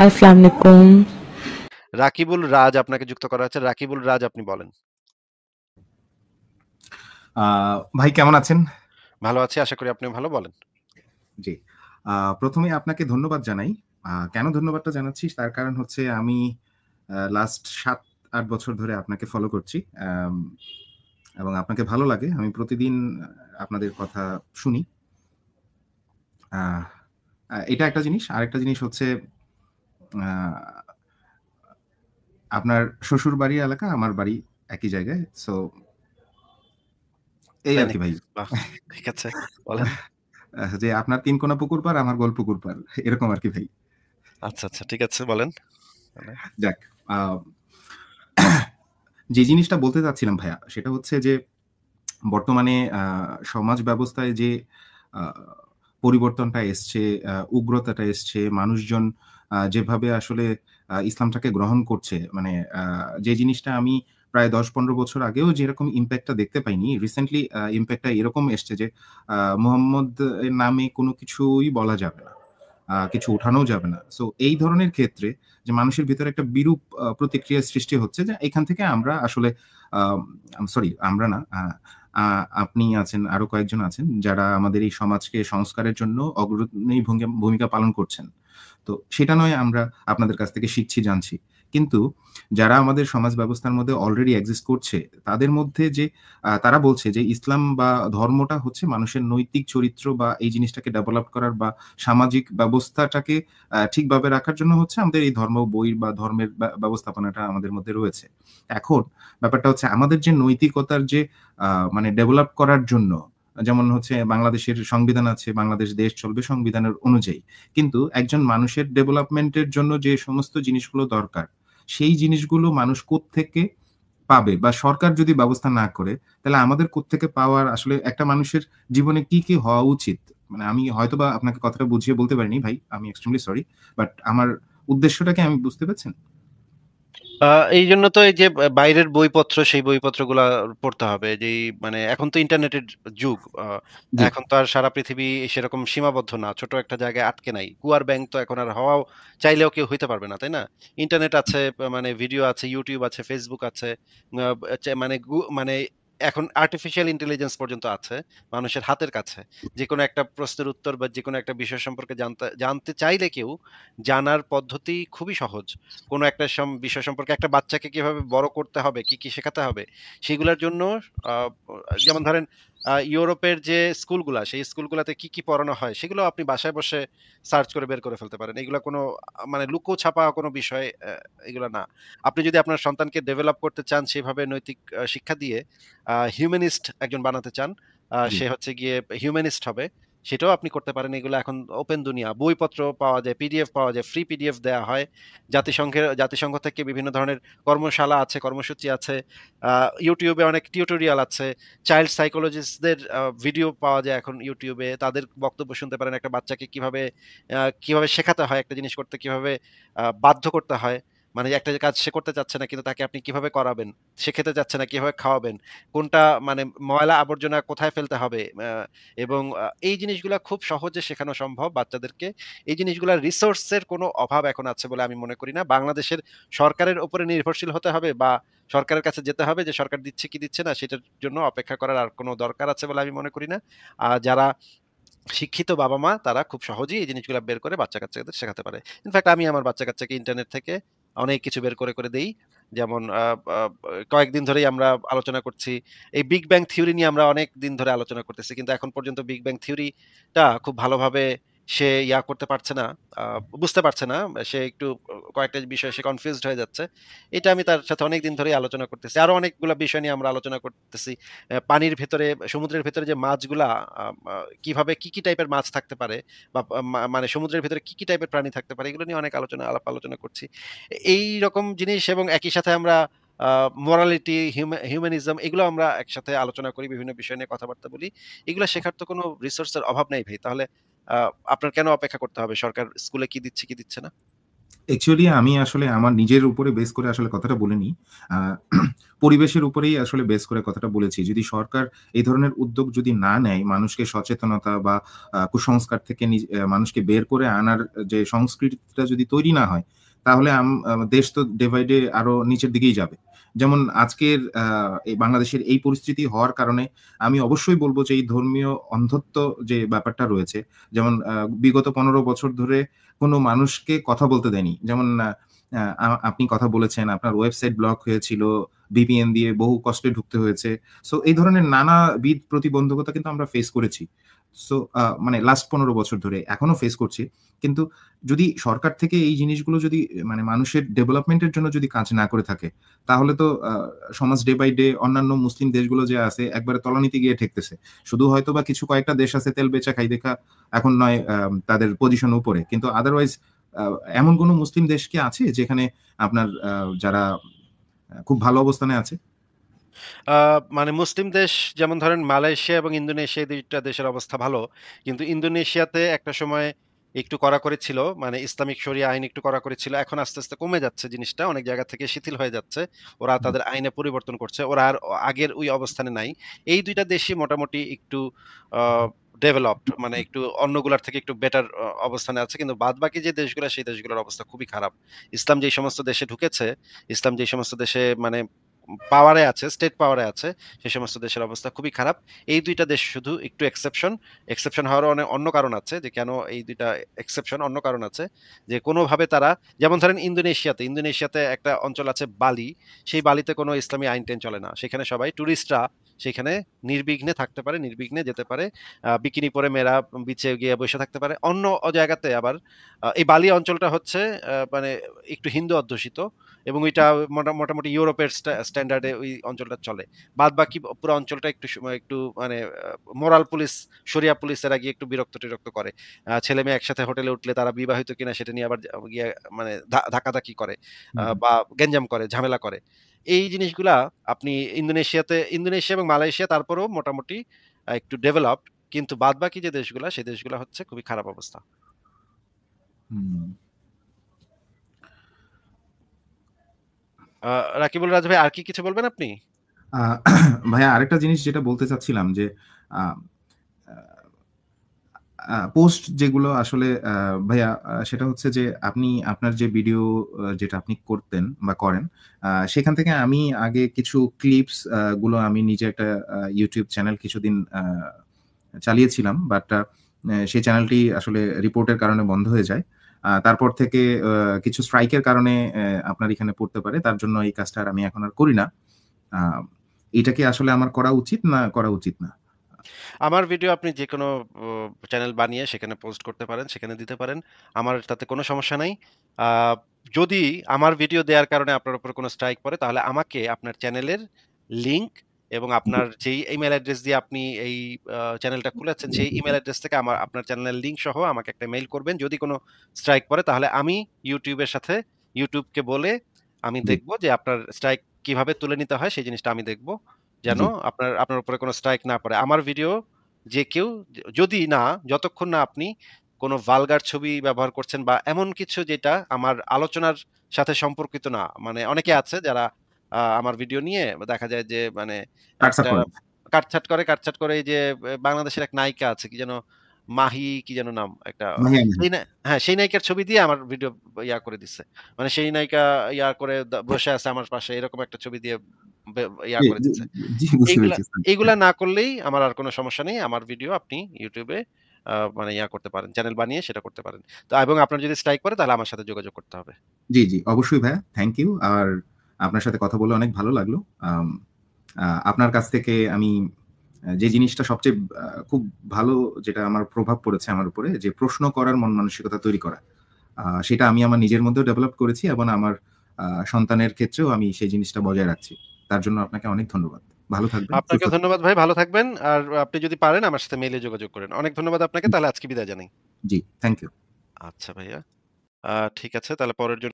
আসসালামু রাকিবুল রাজ আপনাকে যুক্ত করা হচ্ছে রাকিবুল রাজ আপনি বলেন ভাই কেমন আছেন ভালো আছি আশা করি আপনি ভালো বলেন জি প্রথমে আপনাকে ধন্যবাদ জানাই কেন ধন্যবাদটা জানাচ্ছি তার কারণ হচ্ছে আমি লাস্ট সাত আট বছর ধরে আপনাকে ফলো করছি এবং আপনাকে ভালো লাগে আমি প্রতিদিন আপনাদের কথা শুনি এটা একটা জিনিস আরেকটা জিনিস হচ্ছে আপনার শ্বশুর বাড়ি এলাকা আমার বাড়ি একই জায়গায় সো এই আর কি ভাই ঠিক আছে বলেন যে আপনার তিন কোনা পুকুর পার আমার গল্প পুকুর পার এরকম আর কি ভাই আচ্ছা আচ্ছা ঠিক আছে বলেন যাক যে জিনিসটা বলতে চাচ্ছিলাম ভাইয়া সেটা হচ্ছে যে বর্তমানে সমাজ ব্যবস্থায় যে পরিবর্তনটা এসছে উগ্রতাটা এসছে মানুষজন যেভাবে আসলে ইসলামটাকে গ্রহণ করছে মানে যে জিনিসটা আমি প্রায় দশ পনেরো বছর আগেও যেরকম ইম্প্যাক্টটা দেখতে পাইনি রিসেন্টলি ইম্প্যাক্টটা এরকম এসছে যে মোহাম্মদ নামে কোনো কিছুই বলা যাবে না কিছু উঠানো যাবে না সো এই ধরনের ক্ষেত্রে যে মানুষের ভিতরে একটা বিরূপ প্রতিক্রিয়া সৃষ্টি হচ্ছে যে এখান থেকে আমরা আসলে সরি আমরা না আপনি আছেন আরো কয়েকজন আছেন যারা আমাদের এই সমাজকে সংস্কারের জন্য অগ্রণী ভূমিকা পালন করছেন তো সেটা নয় আমরা আপনাদের কাছ থেকে শিখছি জানছি কিন্তু যারা আমাদের সমাজ ব্যবস্থার মধ্যে অলরেডি এক্সিস্ট করছে তাদের মধ্যে যে তারা বলছে যে ইসলাম বা ধর্মটা হচ্ছে মানুষের নৈতিক চরিত্র বা এই জিনিসটাকে ডেভেলপ করার বা সামাজিক ব্যবস্থাটাকে ঠিকভাবে রাখার জন্য হচ্ছে আমাদের এই ধর্ম বই বা ধর্মের ব্যবস্থাপনাটা আমাদের মধ্যে রয়েছে এখন ব্যাপারটা হচ্ছে আমাদের যে নৈতিকতার যে মানে ডেভেলপ করার জন্য যেমন হচ্ছে বাংলাদেশের সংবিধান আছে বাংলাদেশ দেশ চলবে সংবিধানের অনুযায়ী কিন্তু একজন মানুষের ডেভেলপমেন্টের জন্য যে সমস্ত জিনিসগুলো দরকার সেই জিনিসগুলো মানুষ থেকে পাবে বা সরকার যদি ব্যবস্থা না করে তাহলে আমাদের থেকে পাওয়ার আসলে একটা মানুষের জীবনে কি কি হওয়া উচিত মানে আমি হয়তো বা আপনাকে কথাটা বুঝিয়ে বলতে পারিনি ভাই আমি এক্সট্রিমলি সরি বাট আমার উদ্দেশ্যটাকে আমি বুঝতে পেরেছেন এই জন্য তো এই যে বাইরের বইপত্র সেই বইপত্রগুলা পড়তে হবে যে মানে এখন তো ইন্টারনেটের যুগ এখন তো আর সারা পৃথিবী সেরকম সীমাবদ্ধ না ছোট একটা জায়গায় আটকে নাই কুয়ার ব্যাংক তো এখন আর হওয়াও চাইলেও কেউ হইতে পারবে না তাই না ইন্টারনেট আছে মানে ভিডিও আছে ইউটিউব আছে ফেসবুক আছে মানে মানে এখন আর্টিফিশিয়াল ইন্টেলিজেন্স পর্যন্ত আছে মানুষের হাতের কাছে যে কোনো একটা প্রশ্নের উত্তর বা যে কোনো একটা বিষয় সম্পর্কে জানতে জানতে চাইলে কেউ জানার পদ্ধতি খুবই সহজ কোনো একটা বিষয় সম্পর্কে একটা বাচ্চাকে কিভাবে বড় করতে হবে কি কি শেখাতে হবে সেগুলোর জন্য যেমন ধরেন ইউরোপের যে স্কুলগুলা সেই স্কুলগুলোতে কি কি পড়ানো হয় সেগুলো আপনি বাসায় বসে সার্চ করে বের করে ফেলতে পারেন এগুলো কোনো মানে লুকো ছাপা কোনো বিষয় এগুলো না আপনি যদি আপনার সন্তানকে ডেভেলপ করতে চান সেভাবে নৈতিক শিক্ষা দিয়ে হিউম্যানিস্ট একজন বানাতে চান সে হচ্ছে গিয়ে হিউম্যানিস্ট হবে সেটাও আপনি করতে পারেন এগুলো এখন ওপেন দুনিয়া বইপত্র পাওয়া যায় পিডিএফ পাওয়া যায় ফ্রি পিডিএফ দেওয়া হয় জাতিসংঘের জাতিসংঘ থেকে বিভিন্ন ধরনের কর্মশালা আছে কর্মসূচি আছে ইউটিউবে অনেক টিউটোরিয়াল আছে চাইল্ড সাইকোলজিস্টদের ভিডিও পাওয়া যায় এখন ইউটিউবে তাদের বক্তব্য শুনতে পারেন একটা বাচ্চাকে কিভাবে কিভাবে শেখাতে হয় একটা জিনিস করতে কিভাবে বাধ্য করতে হয় মানে একটা কাজ সে করতে চাচ্ছে না কিন্তু তাকে আপনি কিভাবে করাবেন সে খেতে চাচ্ছে না কিভাবে খাওয়াবেন কোনটা মানে ময়লা আবর্জনা কোথায় ফেলতে হবে এবং এই জিনিসগুলো খুব সহজে শেখানো সম্ভব বাচ্চাদেরকে এই জিনিসগুলো রিসোর্সের কোনো অভাব এখন আছে বলে আমি মনে করি না বাংলাদেশের সরকারের উপরে নির্ভরশীল হতে হবে বা সরকারের কাছে যেতে হবে যে সরকার দিচ্ছে কি দিচ্ছে না সেটার জন্য অপেক্ষা করার আর কোনো দরকার আছে বলে আমি মনে করি না আর যারা শিক্ষিত বাবা মা তারা খুব সহজেই এই জিনিসগুলো বের করে বাচ্চা কাচ্চাদের শেখাতে পারে ইনফ্যাক্ট আমি আমার বাচ্চা কাচ্চাকে ইন্টারনেট থেকে অনেক কিছু বের করে করে দেই যেমন কয়েকদিন ধরেই আমরা আলোচনা করছি এই বিগ ব্যাং থিওরি নিয়ে আমরা অনেক দিন ধরে আলোচনা করতেছি কিন্তু এখন পর্যন্ত বিগ ব্যাং থিওরিটা খুব ভালোভাবে সে ইয়া করতে পারছে না বুঝতে পারছে না সে একটু কয়েকটা বিষয়ে সে কনফিউজড হয়ে যাচ্ছে এটা আমি তার সাথে অনেক দিন ধরেই আলোচনা করতেছি আরো অনেকগুলো বিষয় নিয়ে আমরা আলোচনা করতেছি পানির ভেতরে সমুদ্রের ভেতরে যে মাছগুলা কিভাবে কি কি টাইপের মাছ থাকতে পারে বা মানে সমুদ্রের ভেতরে কি কি টাইপের প্রাণী থাকতে পারে এগুলো নিয়ে অনেক আলোচনা আলাপ আলোচনা করছি এই রকম জিনিস এবং একই সাথে আমরা মোরালিটি হিউম্যানিজম এগুলো আমরা একসাথে আলোচনা করি বিভিন্ন বিষয় নিয়ে কথাবার্তা বলি এগুলো শেখার তো কোনো রিসোর্সের অভাব নেই ভাই তাহলে আপনার কেন অপেক্ষা করতে হবে সরকার স্কুলে কি দিচ্ছে কি দিচ্ছে না অ্যাকচুয়ালি আমি আসলে আমার নিজের উপরে বেস করে আসলে কথাটা বলিনি পরিবেশের উপরেই আসলে বেস করে কথাটা বলেছি যদি সরকার এই ধরনের উদ্যোগ যদি না নেয় মানুষকে সচেতনতা বা কুসংস্কার থেকে মানুষকে বের করে আনার যে সংস্কৃতিটা যদি তৈরি না হয় তাহলে দেশ তো ডিভাইডে আরো নিচের দিকেই যাবে যেমন আজকের বাংলাদেশের এই পরিস্থিতি হওয়ার কারণে আমি অবশ্যই বলবো যে এই ধর্মীয় অন্ধত্ব যে ব্যাপারটা রয়েছে যেমন বিগত পনেরো বছর ধরে কোনো মানুষকে কথা বলতে দেয়নি যেমন আপনি কথা বলেছেন আপনার ওয়েবসাইট ব্লক হয়েছিল বিপিএন দিয়ে বহু কষ্টে ঢুকতে হয়েছে সো এই ধরনের নানাবিধ প্রতিবন্ধকতা কিন্তু আমরা ফেস করেছি সো মানে লাস্ট পনেরো বছর ধরে এখনো ফেস করছি কিন্তু যদি সরকার থেকে এই জিনিসগুলো যদি মানে মানুষের ডেভেলপমেন্টের জন্য যদি কাজ না করে থাকে তাহলে তো সমাজ ডে বাই ডে অন্যান্য মুসলিম দেশগুলো যে আছে একবারে তলানিতে গিয়ে ঠেকতেছে শুধু হয়তো বা কিছু কয়েকটা দেশ আছে তেল বেচা খাই দেখা এখন নয় তাদের পজিশন উপরে কিন্তু আদারওয়াইজ এমন কোনো মুসলিম দেশ কি আছে যেখানে আপনার যারা খুব ভালো অবস্থানে আছে মানে মুসলিম দেশ যেমন ধরেন মালয়েশিয়া এবং ইন্দোনেশিয়া দুইটা দেশের অবস্থা ভালো কিন্তু ইন্দোনেশিয়াতে একটা সময় একটু করা করেছিল মানে ইসলামিক শরিয়া আইন একটু করা করেছিল এখন আস্তে আস্তে কমে যাচ্ছে জিনিসটা অনেক জায়গা থেকে শিথিল হয়ে যাচ্ছে ওরা তাদের আইনে পরিবর্তন করছে ওরা আর আগের ওই অবস্থানে নাই এই দুইটা দেশই মোটামুটি একটু ডেভেলপড মানে একটু অন্যগুলার থেকে একটু বেটার অবস্থানে আছে কিন্তু বাদ বাকি যে দেশগুলো সেই দেশগুলোর অবস্থা খুবই খারাপ ইসলাম যে সমস্ত দেশে ঢুকেছে ইসলাম যেই সমস্ত দেশে মানে পাওয়ারে আছে স্টেট পাওয়ারে আছে সে সমস্ত দেশের অবস্থা খুবই খারাপ এই দুইটা দেশ শুধু একটু এক্সেপশন এক্সেপশন হওয়ার অনেক অন্য কারণ আছে যে কেন এই দুইটা এক্সেপশন অন্য কারণ আছে যে কোনোভাবে তারা যেমন ধরেন ইন্দোনেশিয়াতে ইন্দোনেশিয়াতে একটা অঞ্চল আছে বালি সেই বালিতে কোনো ইসলামী আইন টেন চলে না সেখানে সবাই ট্যুরিস্টরা সেখানে নির্বিঘ্নে থাকতে পারে নির্বিঘ্নে যেতে পারে বিকিনি পরে মেয়েরা বিচে গিয়ে বসে থাকতে পারে অন্য জায়গাতে আবার এই বালি অঞ্চলটা হচ্ছে মানে একটু হিন্দু অধ্যুষিত এবং এটা মোটামুটি ইউরোপের স্ট্যান্ডার্ডে ওই অঞ্চলটা চলে বাদ বাকি পুরো অঞ্চলটা একটু একটু মানে মোরাল পুলিশ সরিয়া পুলিশ এরা গিয়ে একটু বিরক্ত টিরক্ত করে ছেলে মেয়ে একসাথে হোটেলে উঠলে তারা বিবাহিত কিনা সেটা নিয়ে আবার গিয়ে মানে ধাকাধাকি করে বা গেঞ্জাম করে ঝামেলা করে এই জিনিসগুলা আপনি ইন্দোনেশিয়াতে ইন্দোনেশিয়া এবং মালয়েশিয়া তারপরেও মোটামুটি একটু ডেভেলপড কিন্তু বাদ বাকি যে দেশগুলো সেই দেশগুলো হচ্ছে খুবই খারাপ অবস্থা রাকিবুল রাজ ভাই আর কি কিছু বলবেন আপনি ভাইয়া আরেকটা জিনিস যেটা বলতে চাচ্ছিলাম যে পোস্ট যেগুলো আসলে ভাইয়া সেটা হচ্ছে যে আপনি আপনার যে ভিডিও যেটা আপনি করতেন বা করেন সেখান থেকে আমি আগে কিছু ক্লিপস গুলো আমি নিজে একটা ইউটিউব চ্যানেল কিছুদিন চালিয়েছিলাম বাট সেই চ্যানেলটি আসলে রিপোর্টের কারণে বন্ধ হয়ে যায় তারপর থেকে কিছু স্ট্রাইকের কারণে আপনার এখানে পড়তে পারে তার জন্য এই কাজটা আর আমি এখন আর করি না এটা কি আসলে আমার করা উচিত না করা উচিত না আমার ভিডিও আপনি যে কোনো চ্যানেল বানিয়ে সেখানে পোস্ট করতে পারেন সেখানে দিতে পারেন আমার তাতে কোনো সমস্যা নাই যদি আমার ভিডিও দেওয়ার কারণে আপনার উপর কোনো স্ট্রাইক পড়ে তাহলে আমাকে আপনার চ্যানেলের লিংক এবং আপনার যেই ইমেল অ্যাড্রেস দিয়ে আপনি এই চ্যানেলটা খুলেছেন সেই ইমেল অ্যাড্রেস থেকে আমার আপনার চ্যানেলের লিঙ্ক সহ আমাকে একটা মেইল করবেন যদি কোনো স্ট্রাইক পড়ে তাহলে আমি ইউটিউবের সাথে ইউটিউবকে বলে আমি দেখব যে আপনার স্ট্রাইক কিভাবে তুলে নিতে হয় সেই জিনিসটা আমি দেখব যেন আপনার আপনার উপরে কোনো স্ট্রাইক না পড়ে আমার ভিডিও যে কেউ যদি না যতক্ষণ না আপনি কোনো ভালগার ছবি ব্যবহার করছেন বা এমন কিছু যেটা আমার আলোচনার সাথে সম্পর্কিত না মানে অনেকে আছে যারা আমার ভিডিও নিয়ে দেখা যায় যে মানে কাটছাট করে কাটছাট করে যে বাংলাদেশের এক নায়িকা আছে কি যেন মাহি কি যেন নাম একটা হ্যাঁ সেই নায়িকার ছবি দিয়ে আমার ভিডিও ইয়া করে দিচ্ছে মানে সেই নায়িকা ইয়া করে হ্যাঁ। বসে আছে আমার পাশে এরকম একটা ছবি দিয়ে এগুলা না করলেই আমার আর কোনো সমস্যা নেই আমার ভিডিও আপনি ইউটিউবে মানে ইয়া করতে পারেন চ্যানেল বানিয়ে সেটা করতে পারেন তো এবং আপনার যদি স্ট্রাইক করে তাহলে আমার সাথে যোগাযোগ করতে হবে জি জি অবশ্যই ভাইয়া থ্যাংক ইউ আর আপনার সাথে কথা বলে অনেক ভালো লাগলো আপনার কাছ থেকে আমি যে জিনিসটা সবচেয়ে খুব ভালো যেটা আমার প্রভাব পড়েছে আমার উপরে যে প্রশ্ন করার মন মানসিকতা তৈরি করা সেটা আমি আমার নিজের মধ্যেও ডেভেলপ করেছি এবং আমার সন্তানের ক্ষেত্রেও আমি সেই জিনিসটা বজায় রাখছি তার জন্য আপনাকে অনেক ধন্যবাদ ভালো থাকবেন আপনাকে ধন্যবাদ ভাই ভালো থাকবেন আর আপনি যদি পারেন আমার সাথে মেইলে যোগাযোগ করেন অনেক ধন্যবাদ আপনাকে তাহলে আজকে বিদায় জানাই জি থ্যাংক ইউ আচ্ছা ভাইয়া ঠিক আছে তাহলে পরের জন্য